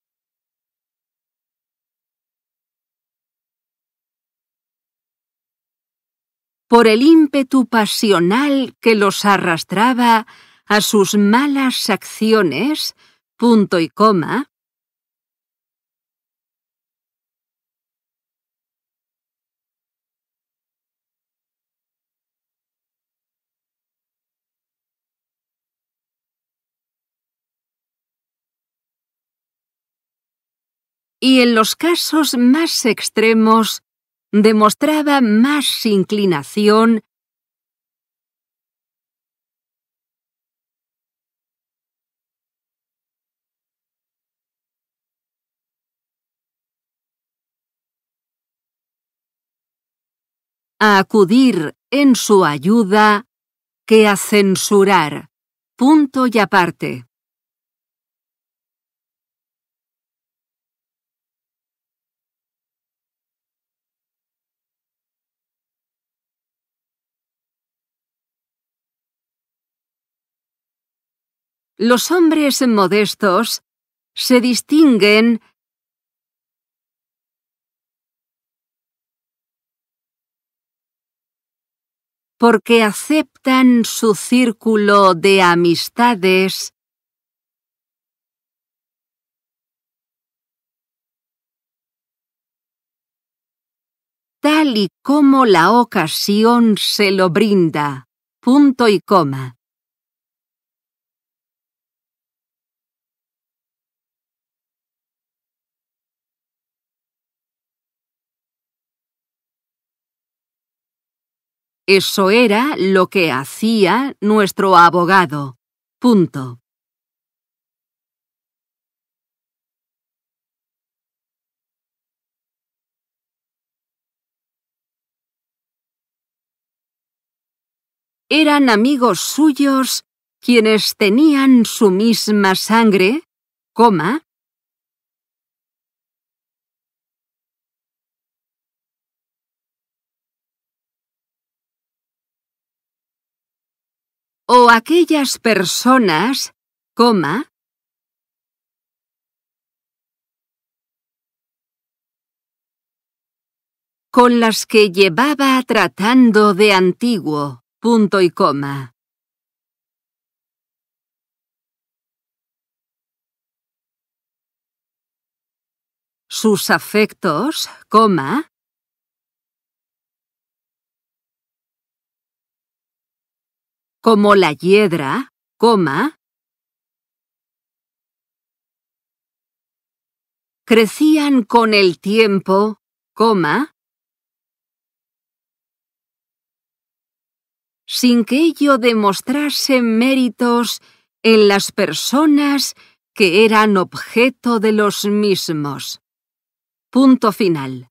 por el ímpetu pasional que los arrastraba a sus malas acciones, punto y coma, y en los casos más extremos demostraba más inclinación a acudir en su ayuda que a censurar. Punto y aparte. Los hombres modestos se distinguen porque aceptan su círculo de amistades tal y como la ocasión se lo brinda. Punto y coma. Eso era lo que hacía nuestro abogado. Punto. eran amigos suyos quienes tenían su misma sangre, coma, o aquellas personas, coma, con las que llevaba tratando de antiguo, punto y coma. Sus afectos, coma, como la hiedra, coma, crecían con el tiempo, coma, sin que ello demostrase méritos en las personas que eran objeto de los mismos. Punto final.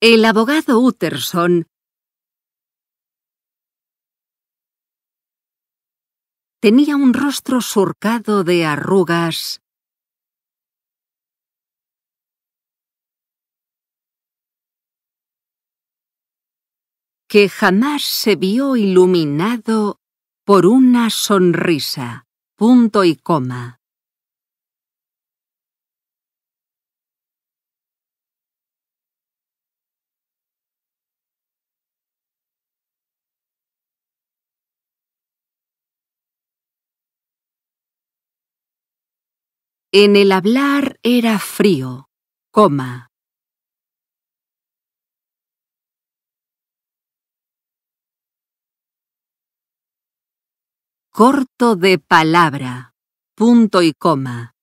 El abogado Utterson tenía un rostro surcado de arrugas que jamás se vio iluminado por una sonrisa. Punto y coma. En el hablar era frío, coma. Corto de palabra, punto y coma.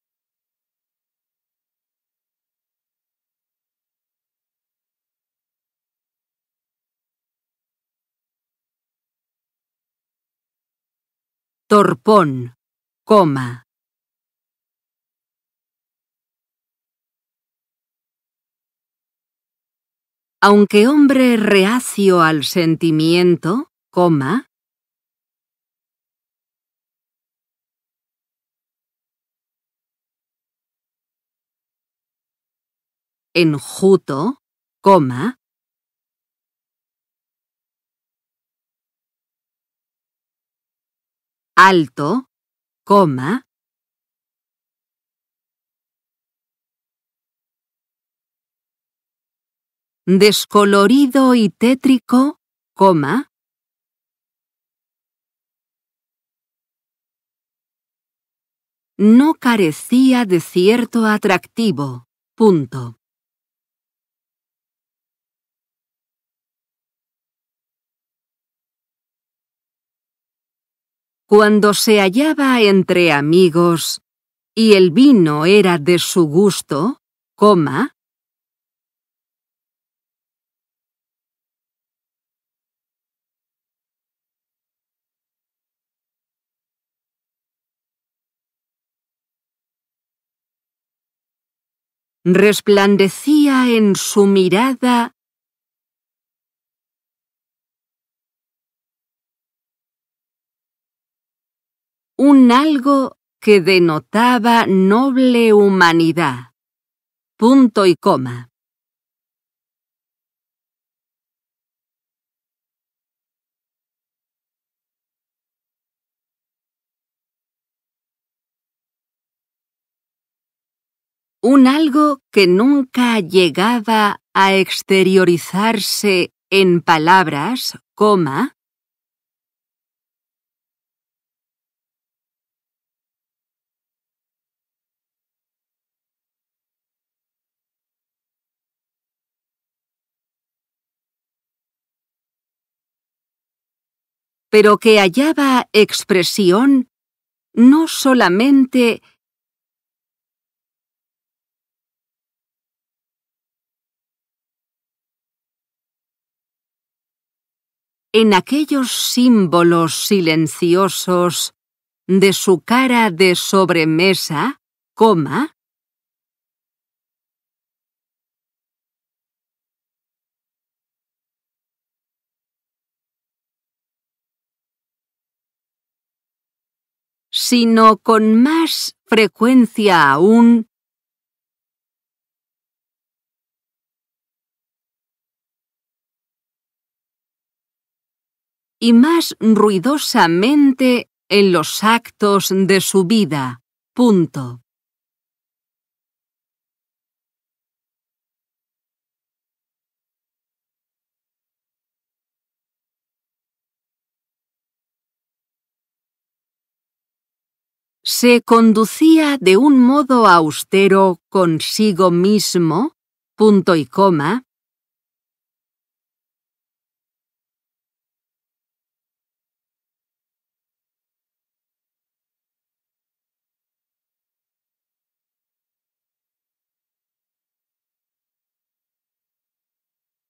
Torpón, coma. aunque hombre reacio al sentimiento, coma, enjuto, coma, alto, coma, descolorido y tétrico, coma. No carecía de cierto atractivo. Punto. Cuando se hallaba entre amigos y el vino era de su gusto, coma, resplandecía en su mirada un algo que denotaba noble humanidad. Punto y coma. un algo que nunca llegaba a exteriorizarse en palabras, coma, pero que hallaba expresión no solamente en aquellos símbolos silenciosos de su cara de sobremesa, coma, sino con más frecuencia aún y más ruidosamente en los actos de su vida. se conducía de un modo austero consigo mismo, punto y coma,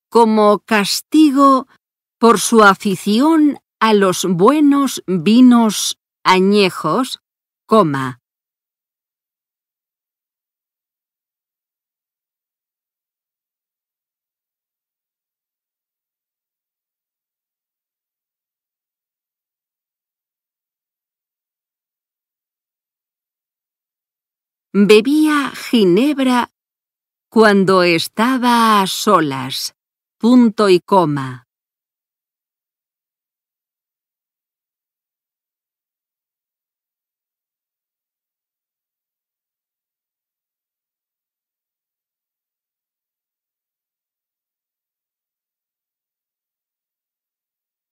como castigo por su afición a los buenos vinos añejos, coma. Bebía ginebra cuando estaba a solas. Punto y coma.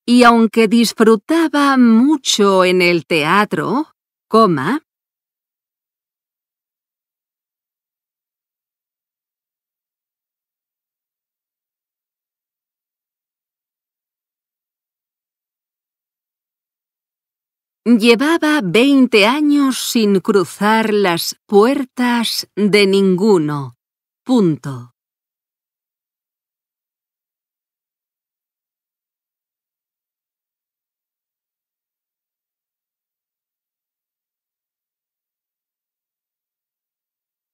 Y aunque disfrutaba mucho en el teatro, coma, Llevaba veinte años sin cruzar las puertas de ninguno. Punto.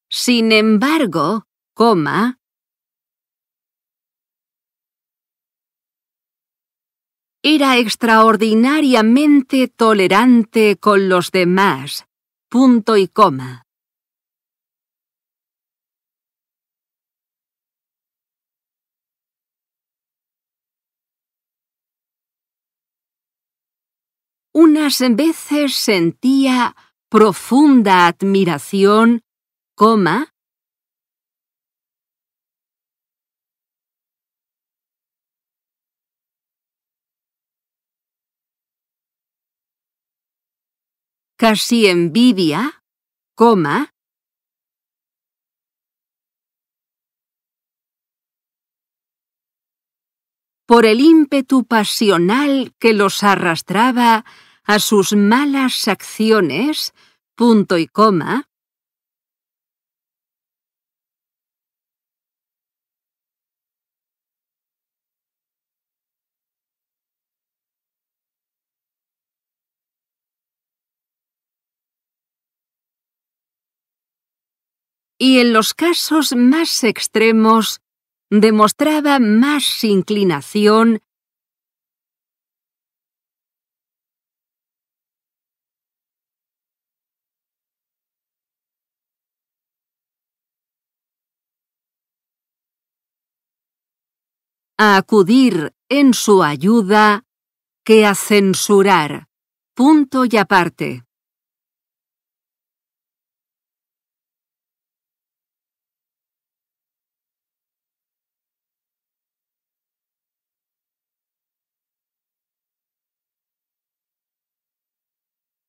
Sin embargo, coma, Era extraordinariamente tolerante con los demás. Punto y coma. Unas veces sentía profunda admiración, coma, casi envidia, coma, por el ímpetu pasional que los arrastraba a sus malas acciones, punto y coma, y en los casos más extremos demostraba más inclinación a acudir en su ayuda que a censurar. Punto y aparte.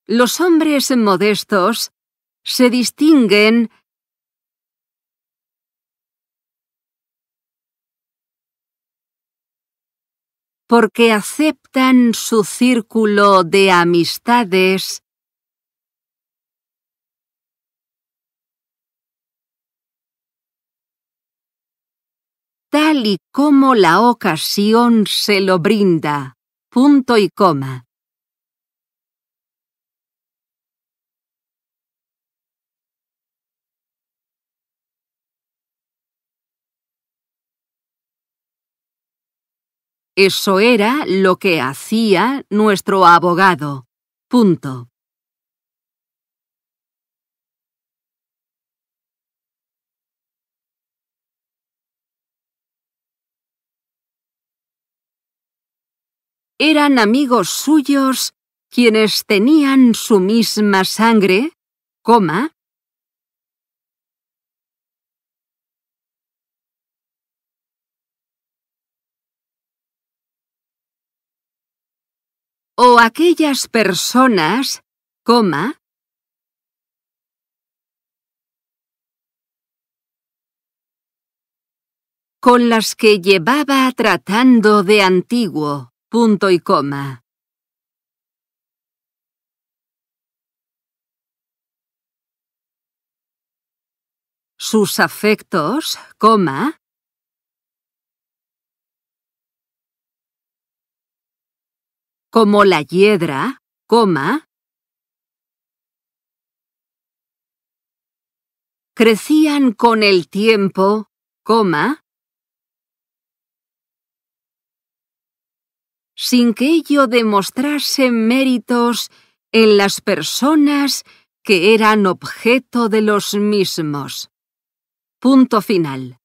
Los hombres modestos se distinguen porque aceptan su círculo de amistades tal y como la ocasión se lo brinda. Punto y coma. Eso era lo que hacía nuestro abogado. Punto. Eran amigos suyos quienes tenían su misma sangre, coma, o aquellas personas, coma, con las que llevaba tratando de antiguo, punto y coma. Sus afectos, coma, como la hiedra, crecían con el tiempo, coma, sin que ello demostrase méritos en las personas que eran objeto de los mismos. Punto final.